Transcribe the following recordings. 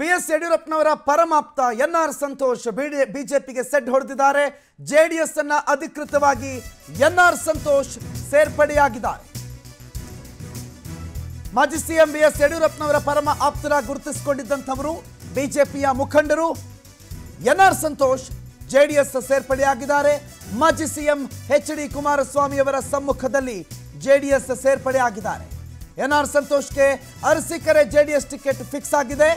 B S ಯಡಿಯೂರಪ್ಪನವರ ಪರಮಾಪ್ತ N R Santosh ಬಿಜೆಪಿಗೆ shed ಹೊಡೆದಿದ್ದಾರೆ ಜೆಡಿಎಸ್ ಅನ್ನ ಅಧಿಕೃತವಾಗಿ ಎನ್ ಆರ್ ಸಂತೋಷ್ ಸೇರ್ಪಡೆಯಾಗಿದ್ದಾರೆ ಮಾಜಿ ಸಿಎಂ ಬಿ ಎಸ್ ಯಡಿಯೂರಪ್ಪನವರ ಪರಮ ಆಪ್ತರ ಗುರುತಿಸಿಕೊಂಡಿದ್ದಂಥವರು ಬಿಜೆಪಿಯ ಮುಖಂಡರು ಎನ್ ಆರ್ ಸಂತೋಷ್ ಜೆಡಿಎಸ್ ಸೇರ್ಪಡೆಯಾಗಿದ್ದಾರೆ ಮಾಜಿ ಸಿಎಂ ಎಚ್ ಡಿ ಕುಮಾರಸ್ವಾಮಿಯವರ ಸಮ್ಮುಖದಲ್ಲಿ ಜೆಡಿಎಸ್ ಸೇರ್ಪಡೆಯಾಗಿದ್ದಾರೆ ಎನ್ ಆರ್ ಸಂತೋಷ್ಗೆ ಅರಸಿಕೆರೆ ಜೆಡಿಎಸ್ ಟಿಕೆಟ್ ಫಿಕ್ಸ್ ಆಗಿದೆ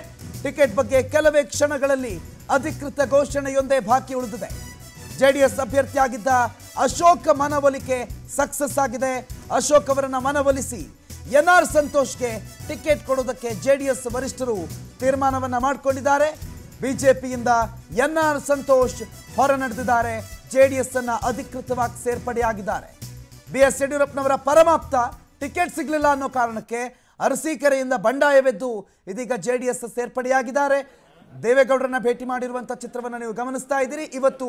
ಟಿಕೆಟ್ ಬಗ್ಗೆ ಕೆಲವೇ ಕ್ಷಣಗಳಲ್ಲಿ ಅಧಿಕೃತ ಘೋಷಣೆಯೊಂದೇ ಬಾಕಿ ಉಳಿದಿದೆ ಜೆಡಿಎಸ್ ಅಭ್ಯರ್ಥಿಯಾಗಿದ್ದ ಅಶೋಕ ಮನವೊಲಿಕೆ ಸಕ್ಸಸ್ ಆಗಿದೆ ಅಶೋಕ್ ಅವರನ್ನ ಮನವೊಲಿಸಿ ಎನ್ ಆರ್ ಸಂತೋಷ್ಗೆ ಟಿಕೆಟ್ ಕೊಡೋದಕ್ಕೆ ಜೆಡಿಎಸ್ ವರಿಷ್ಠರು ತೀರ್ಮಾನವನ್ನ ಮಾಡಿಕೊಂಡಿದ್ದಾರೆ ಬಿಜೆಪಿಯಿಂದ ಎನ್ ಆರ್ ಸಂತೋಷ್ ಹೊರ ನಡೆದಿದ್ದಾರೆ ಜೆಡಿಎಸ್ ಅನ್ನ ಅಧಿಕೃತವಾಗಿ ಸೇರ್ಪಡೆಯಾಗಿದ್ದಾರೆ ಬಿ ಎಸ್ ಯಡಿಯೂರಪ್ಪನವರ ಪರಮಾಪ್ತ ಟಿಕೆಟ್ ಸಿಗಲಿಲ್ಲ ಅನ್ನೋ ಕಾರಣಕ್ಕೆ ಅರಸೀಕೆರೆಯಿಂದ ಬಂಡಾಯವೆದ್ದು ಇದೀಗ ಜೆ ಡಿ ಎಸ್ ಸೇರ್ಪಡೆಯಾಗಿದ್ದಾರೆ ದೇವೇಗೌಡರನ್ನ ಭೇಟಿ ಮಾಡಿರುವಂತಹ ಚಿತ್ರವನ್ನು ನೀವು ಗಮನಿಸ್ತಾ ಇದ್ದೀರಿ ಇವತ್ತು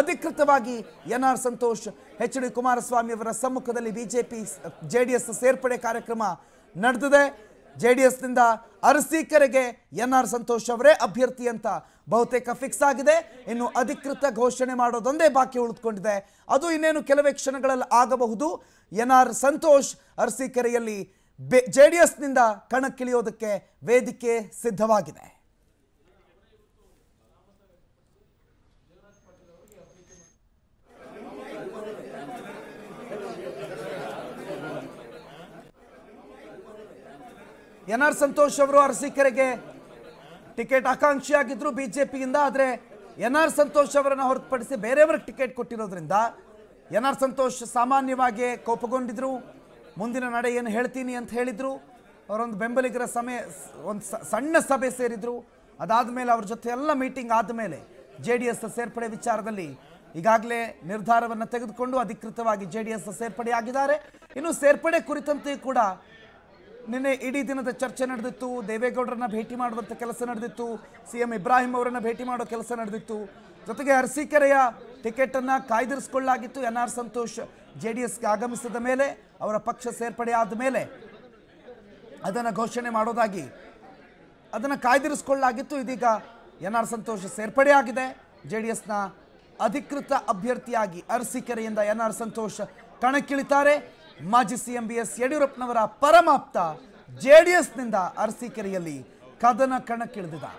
ಅಧಿಕೃತವಾಗಿ N R Santosh H D Kumaraswamy ಅವರ ಸಮ್ಮುಖದಲ್ಲಿ ಬಿಜೆಪಿ ಜೆ ಡಿ ಎಸ್ ಸೇರ್ಪಡೆ ಕಾರ್ಯಕ್ರಮ ನಡೆದಿದೆ ಜೆ ಡಿ ಎಸ್ನಿಂದ ಅರಸೀಕೆರೆಗೆ ಎನ್ ಆರ್ ಸಂತೋಷ್ ಅವರೇ ಅಭ್ಯರ್ಥಿ ಅಂತ ಬಹುತೇಕ ಫಿಕ್ಸ್ ಆಗಿದೆ ಇನ್ನು ಅಧಿಕೃತ ಘೋಷಣೆ ಮಾಡೋದೊಂದೇ ಬಾಕಿ ಉಳಿದುಕೊಂಡಿದೆ ಅದು ಇನ್ನೇನು ಕೆಲವೇ ಕ್ಷಣಗಳಲ್ಲಿ ಆಗಬಹುದು ಎನ್ ಆರ್ ಸಂತೋಷ್ ಅರಸೀಕೆರೆಯಲ್ಲಿ ಬೆ ಜೆ ಡಿ ಎಸ್ನಿಂದ ಕಣಕ್ಕಿಳಿಯೋದಕ್ಕೆ ವೇದಿಕೆ ಸಿದ್ಧವಾಗಿದೆ ಎನ್ ಆರ್ ಸಂತೋಷ್ ಅವರು ಅರಸೀಕೆರೆಗೆ ಟಿಕೆಟ್ ಆಕಾಂಕ್ಷಿಯಾಗಿದ್ದರು ಬಿಜೆಪಿಯಿಂದ ಆದರೆ ಎನ್ ಆರ್ ಸಂತೋಷ್ ಅವರನ್ನು ಹೊರತುಪಡಿಸಿ ಬೇರೆಯವ್ರಿಗೆ ಟಿಕೆಟ್ ಕೊಟ್ಟಿರೋದ್ರಿಂದ ಎನ್ ಆರ್ ಸಂತೋಷ್ ಸಾಮಾನ್ಯವಾಗಿ ಕೋಪಗೊಂಡಿದ್ರು ಮುಂದಿನ ನಡೆ ಏನು ಹೇಳ್ತೀನಿ ಅಂತ ಹೇಳಿದರು ಅವರೊಂದು ಬೆಂಬಲಿಗರ ಸಮಯ ಒಂದು ಸಣ್ಣ ಸಭೆ ಸೇರಿದರು ಅದಾದ ಮೇಲೆ ಅವ್ರ ಜೊತೆ ಎಲ್ಲ ಮೀಟಿಂಗ್ ಆದಮೇಲೆ ಜೆ ಡಿ ಎಸ್ ಸೇರ್ಪಡೆ ವಿಚಾರದಲ್ಲಿ ಈಗಾಗಲೇ ನಿರ್ಧಾರವನ್ನು ತೆಗೆದುಕೊಂಡು ಅಧಿಕೃತವಾಗಿ ಜೆ ಡಿ ಎಸ್ ಸೇರ್ಪಡೆ ಆಗಿದ್ದಾರೆ ಇನ್ನು ಸೇರ್ಪಡೆ ಕುರಿತಂತೆ ಕೂಡ ನಿನ್ನೆ ಇಡೀ ದಿನದ ಚರ್ಚೆ ನಡೆದಿತ್ತು ದೇವೇಗೌಡರನ್ನ ಭೇಟಿ ಮಾಡುವಂಥ ಕೆಲಸ ನಡೆದಿತ್ತು ಸಿ ಎಂ ಇಬ್ರಾಹಿಂ ಅವರನ್ನು ಭೇಟಿ ಮಾಡೋ ಕೆಲಸ ನಡೆದಿತ್ತು ಜೊತೆಗೆ ಅರಸೀಕೆರೆಯ ಟಿಕೆಟನ್ನು ಕಾಯ್ದಿರಿಸಿಕೊಳ್ಳಾಗಿತ್ತು N R Santosh J D ಎಸ್ಗೆ ಆಗಮಿಸಿದ ಮೇಲೆ ಅವರ ಪಕ್ಷ ಸೇರ್ಪಡೆ ಆದ ಮೇಲೆ ಅದನ್ನು ಘೋಷಣೆ ಮಾಡೋದಾಗಿ ಅದನ್ನು ಕಾಯ್ದಿರಿಸಿಕೊಳ್ಳಲಾಗಿತ್ತು ಇದೀಗ ಎನ್ ಆರ್ ಸಂತೋಷ್ ಸೇರ್ಪಡೆಯಾಗಿದೆ ಆಗಿದೆ ಜೆ ಡಿ ಎಸ್ನ ಅಧಿಕೃತ ಅಭ್ಯರ್ಥಿಯಾಗಿ ಅರಸೀಕೆರೆಯಿಂದ ಎನ್ ಆರ್ ಸಂತೋಷ್ ಕಣಕ್ಕಿಳಿತಾರೆ ಮಾಜಿ ಸಿ ಎಂ ಬಿ ಎಸ್ ಯಡಿಯೂರಪ್ಪನವರ ಪರಮಾಪ್ತ ಜೆ ಡಿ ಎಸ್ನಿಂದ ಅರಸೀಕೆರೆಯಲ್ಲಿ ಕದನ ಕಣಕ್ಕಿಳಿದಿದ್ದಾರೆ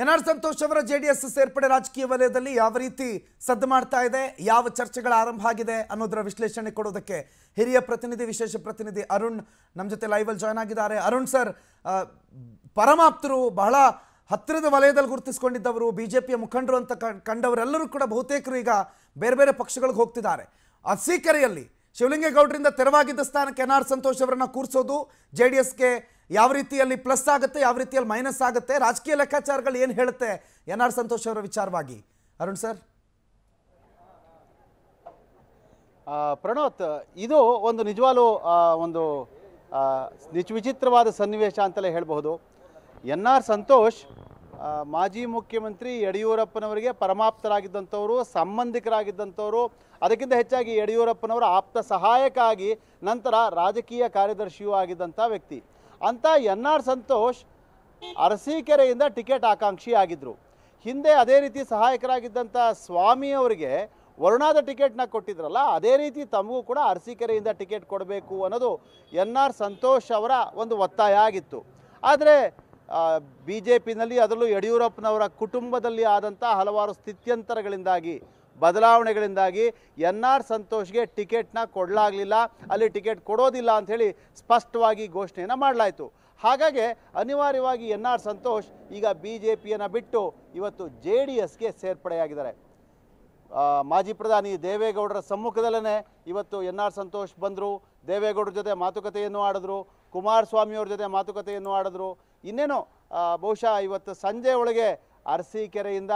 ಎನ್ ಆರ್ ಸಂತೋಷ್ ಅವರ ಜೆ ಡಿ ಎಸ್ ಸೇರ್ಪಡೆ ರಾಜಕೀಯ ವಲಯದಲ್ಲಿ ಯಾವ ರೀತಿ ಸದ್ದು ಮಾಡ್ತಾ ಇದೆ ಯಾವ ಚರ್ಚೆಗಳ ಆರಂಭ ಆಗಿದೆ ಅನ್ನೋದರ ವಿಶ್ಲೇಷಣೆ ಕೊಡೋದಕ್ಕೆ ಹಿರಿಯ ಪ್ರತಿನಿಧಿ ವಿಶೇಷ ಪ್ರತಿನಿಧಿ ಅರುಣ್ ನಮ್ಮ ಜೊತೆ ಲೈವಲ್ಲಿ ಜಾಯ್ನ್ ಆಗಿದ್ದಾರೆ ಅರುಣ್ ಸರ್ ಪರಮಾಪ್ತರು ಬಹಳ ಹತ್ತಿರದ ವಲಯದಲ್ಲಿ ಗುರುತಿಸಿಕೊಂಡಿದ್ದವರು ಬಿ ಜೆ ಪಿಯ ಮುಖಂಡರು ಅಂತ ಕಂಡವರೆಲ್ಲರೂ ಕೂಡ ಬಹುತೇಕರು ಈಗ ಬೇರೆ ಬೇರೆ ಪಕ್ಷಗಳಿಗೆ ಹೋಗ್ತಿದ್ದಾರೆ ಅಸೀಕೆರೆಯಲ್ಲಿ ಶಿವಲಿಂಗೇಗೌಡರಿಂದ ತೆರವಾಗಿದ್ದ ಸ್ಥಾನಕ್ಕೆ ಎನ್ ಆರ್ ಸಂತೋಷ್ ಅವರನ್ನು ಕೂರಿಸೋದು ಜೆ ಡಿ ಎಸ್ಗೆ ಯಾವ ರೀತಿಯಲ್ಲಿ ಪ್ಲಸ್ ಆಗುತ್ತೆ ಯಾವ ರೀತಿಯಲ್ಲಿ ಮೈನಸ್ ಆಗುತ್ತೆ ರಾಜಕೀಯ ಲೆಕ್ಕಾಚಾರಗಳು ಏನು ಹೇಳುತ್ತೆ ಎನ್ ಆರ್ ಸಂತೋಷ್ ಅವರ ವಿಚಾರವಾಗಿ ಅರುಣ್ ಸರ್ ಪ್ರಣೋತ್ ಇದು ಒಂದು ನಿಜವಾಲು ಒಂದು ವಿಚಿತ್ರವಾದ ಸನ್ನಿವೇಶ ಅಂತಲೇ ಹೇಳಬಹುದು ಎನ್ ಆರ್ ಸಂತೋಷ್ ಮಾಜಿ ಮುಖ್ಯಮಂತ್ರಿ ಯಡಿಯೂರಪ್ಪನವರಿಗೆ ಪರಮಾಪ್ತರಾಗಿದ್ದಂಥವರು ಸಂಬಂಧಿಕರಾಗಿದ್ದಂಥವರು ಅದಕ್ಕಿಂತ ಹೆಚ್ಚಾಗಿ ಯಡಿಯೂರಪ್ಪನವರ ಆಪ್ತ ಸಹಾಯಕ್ಕಾಗಿ ನಂತರ ರಾಜಕೀಯ ಕಾರ್ಯದರ್ಶಿಯೂ ಆಗಿದ್ದಂಥ ವ್ಯಕ್ತಿ ಅಂತ ಎನ್ ಆರ್ ಸಂತೋಷ್ ಅರಸೀಕೆರೆಯಿಂದ ಟಿಕೆಟ್ ಆಕಾಂಕ್ಷಿ ಆಗಿದ್ದರು ಹಿಂದೆ ಅದೇ ರೀತಿ ಸಹಾಯಕರಾಗಿದ್ದಂಥ ಸ್ವಾಮಿ ಅವರಿಗೆ ವರುಣಾದ ಟಿಕೆಟ್ನ ಕೊಟ್ಟಿದ್ರಲ್ಲ ಅದೇ ರೀತಿ ತಮಗೂ ಕೂಡ ಅರಸೀಕೆರೆಯಿಂದ ಟಿಕೆಟ್ ಕೊಡಬೇಕು ಅನ್ನೋದು ಎನ್ ಆರ್ ಸಂತೋಷ್ ಅವರ ಒಂದು ಒತ್ತಾಯ ಆಗಿತ್ತು ಆದರೆ ಬಿ ಜೆ ಪಿನಲ್ಲಿ ಅದರಲ್ಲೂ ಯಡಿಯೂರಪ್ಪನವರ ಕುಟುಂಬದಲ್ಲಿ ಆದಂಥ ಹಲವಾರು ಸ್ಥಿತ್ಯಂತರಗಳಿಂದಾಗಿ ಬದಲಾವಣೆಗಳಿಂದಾಗಿ ಎನ್ ಆರ್ ಸಂತೋಷ್ಗೆ ಟಿಕೆಟ್ನ ಕೊಡಲಾಗಲಿಲ್ಲ ಅಲ್ಲಿ ಟಿಕೆಟ್ ಕೊಡೋದಿಲ್ಲ ಅಂಥೇಳಿ ಸ್ಪಷ್ಟವಾಗಿ ಘೋಷಣೆಯನ್ನು ಮಾಡಲಾಯಿತು ಹಾಗಾಗಿ ಅನಿವಾರ್ಯವಾಗಿ ಎನ್ ಆರ್ ಸಂತೋಷ್ ಈಗ ಬಿ ಜೆ ಪಿಯನ್ನು ಬಿಟ್ಟು ಇವತ್ತು ಜೆ ಡಿ ಎಸ್ಗೆ ಸೇರ್ಪಡೆಯಾಗಿದ್ದಾರೆ ಮಾಜಿ ಪ್ರಧಾನಿ ದೇವೇಗೌಡರ ಸಮ್ಮುಖದಲ್ಲೇ ಇವತ್ತು ಎನ್ ಆರ್ ಸಂತೋಷ್ ಬಂದರು ದೇವೇಗೌಡರ ಜೊತೆ ಮಾತುಕತೆಯನ್ನು ಆಡಿದ್ರು ಕುಮಾರಸ್ವಾಮಿಯವ್ರ ಜೊತೆ ಮಾತುಕತೆಯನ್ನು ಆಡಿದ್ರು ಇನ್ನೇನು ಬಹುಶಃ ಇವತ್ತು ಸಂಜೆ ಒಳಗೆ ಅರಸೀಕೆರೆಯಿಂದ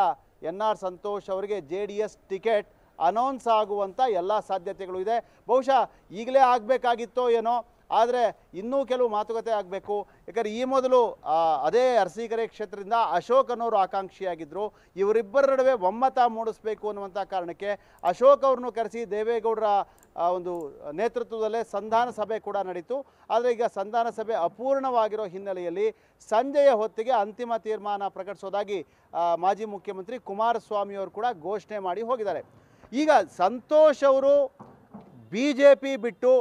ಎನ್ ಆರ್ ಸಂತೋಷ್ ಅವರಿಗೆ J D S ticket announce ಆಗುವಂಥ ಎಲ್ಲ ಸಾಧ್ಯತೆಗಳು ಇದೆ ಬಹುಶಃ ಈಗಲೇ ಆಗಬೇಕಾಗಿತ್ತೋ ಏನೋ ಆದರೆ ಇನ್ನೂ ಕೆಲವು ಮಾತುಕತೆ ಆಗಬೇಕು ಯಾಕಂದರೆ ಈ ಮೊದಲು ಅದೇ ಅರಸೀಕೆರೆ ಕ್ಷೇತ್ರದಿಂದ ಅಶೋಕ್ ಅನ್ನೋರು ಆಕಾಂಕ್ಷಿಯಾಗಿದ್ದರು ಇವರಿಬ್ಬರ ನಡುವೆ ಒಮ್ಮತ ಮೂಡಿಸಬೇಕು ಅನ್ನುವಂಥ ಕಾರಣಕ್ಕೆ ಅಶೋಕ್ ಅವ್ರನ್ನೂ ಕರೆಸಿ ದೇವೇಗೌಡರ ಒಂದು ನೇತೃತ್ವದಲ್ಲೇ ಸಂಧಾನ ಸಭೆ ಕೂಡ ನಡೀತು ಆದರೆ ಈಗ ಸಂಧಾನ ಸಭೆ ಅಪೂರ್ಣವಾಗಿರೋ ಹಿನ್ನೆಲೆಯಲ್ಲಿ ಸಂಜೆಯ ಹೊತ್ತಿಗೆ ಅಂತಿಮ ತೀರ್ಮಾನ ಪ್ರಕಟಿಸೋದಾಗಿ ಮಾಜಿ ಮುಖ್ಯಮಂತ್ರಿ ಕುಮಾರಸ್ವಾಮಿಯವರು ಕೂಡ ಘೋಷಣೆ ಮಾಡಿ ಹೋಗಿದ್ದಾರೆ ಈಗ ಸಂತೋಷ್ ಅವರು ಬಿ ಜೆ ಪಿ ಬಿಟ್ಟು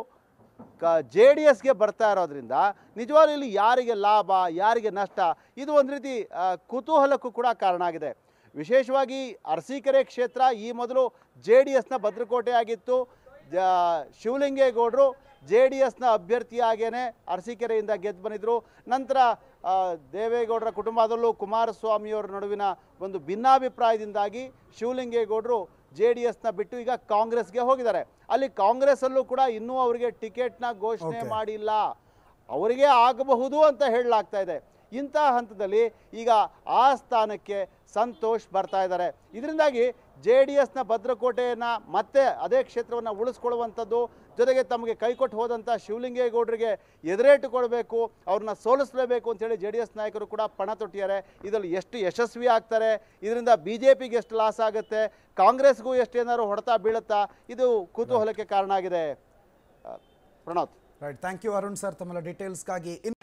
ಕ ಜೆ ಡಿ ಎಸ್ಗೆ ಬರ್ತಾ ಇರೋದ್ರಿಂದ ನಿಜವಾಗ್ಲೂ ಇಲ್ಲಿ ಯಾರಿಗೆ ಲಾಭ ಯಾರಿಗೆ ನಷ್ಟ ಇದು ಒಂದು ರೀತಿ ಕುತೂಹಲಕ್ಕೂ ಕೂಡ ಕಾರಣ ಆಗಿದೆ ವಿಶೇಷವಾಗಿ ಅರಸೀಕೆರೆ ಕ್ಷೇತ್ರ ಈ ಮೊದಲು ಜೆ ಡಿ ಎಸ್ನ ಭದ್ರಕೋಟೆ ಆಗಿತ್ತು ಜ ಶಿವಲಿಂಗೇಗೌಡರು ಜೆ ಡಿ ಎಸ್ನ ಅಭ್ಯರ್ಥಿಯಾಗೇನೆ ಅರಸೀಕೆರೆಯಿಂದ ಗೆದ್ದು ಬಂದಿದ್ದರು ನಂತರ ದೇವೇಗೌಡರ ಕುಟುಂಬದಲ್ಲೂ ಕುಮಾರಸ್ವಾಮಿಯವರ ನಡುವಿನ ಒಂದು ಭಿನ್ನಾಭಿಪ್ರಾಯದಿಂದಾಗಿ ಶಿವಲಿಂಗೇಗೌಡರು ಜೆ ಡಿ ಎಸ್ನ ಬಿಟ್ಟು ಈಗ ಕಾಂಗ್ರೆಸ್ಗೆ ಹೋಗಿದ್ದಾರೆ ಅಲ್ಲಿ ಕಾಂಗ್ರೆಸ್ಸಲ್ಲೂ ಕೂಡ ಇನ್ನೂ ಅವರಿಗೆ ಟಿಕೆಟ್ನ ಘೋಷಣೆ ಮಾಡಿಲ್ಲ ಅವರಿಗೆ ಆಗಬಹುದು ಅಂತ ಹೇಳಲಾಗ್ತಾ ಇದೆ ಇಂತಹ ಹಂತದಲ್ಲಿ ಈಗ ಆ ಸ್ಥಾನಕ್ಕೆ ಸಂತೋಷ್ ಬರ್ತಾ ಇದ್ದಾರೆ ಇದರಿಂದಾಗಿ ಜೆ ಡಿ ಎಸ್ನ ಭದ್ರಕೋಟೆಯನ್ನು ಮತ್ತೆ ಅದೇ ಕ್ಷೇತ್ರವನ್ನು ಉಳಿಸ್ಕೊಳ್ಳುವಂಥದ್ದು ಜೊತೆಗೆ ತಮಗೆ ಕೈಕೊಟ್ಟು ಹೋದಂಥ ಶಿವಲಿಂಗೇಗೌಡರಿಗೆ ಎದುರೇಟು ಕೊಡಬೇಕು ಅವ್ರನ್ನ ಸೋಲಿಸಲೇಬೇಕು ಅಂತೇಳಿ ಜೆ ಡಿ ಎಸ್ ನಾಯಕರು ಕೂಡ ಪಣ ತೊಟ್ಟಿದ್ದಾರೆ ಇದರಲ್ಲಿ ಎಷ್ಟು ಯಶಸ್ವಿ ಆಗ್ತಾರೆ ಇದರಿಂದ ಬಿ ಜೆ ಪಿಗೆ ಎಷ್ಟು ಲಾಸ್ ಆಗುತ್ತೆ ಕಾಂಗ್ರೆಸ್ಗೂ ಎಷ್ಟು ಏನಾದ್ರು ಹೊಡೆತಾ ಬೀಳುತ್ತಾ ಇದು ಕುತೂಹಲಕ್ಕೆ ಕಾರಣ ಆಗಿದೆ Pranoth right thank you Arun sir ತಮ್ಮ ಡೀಟೇಲ್ಸ್ಗಾಗಿ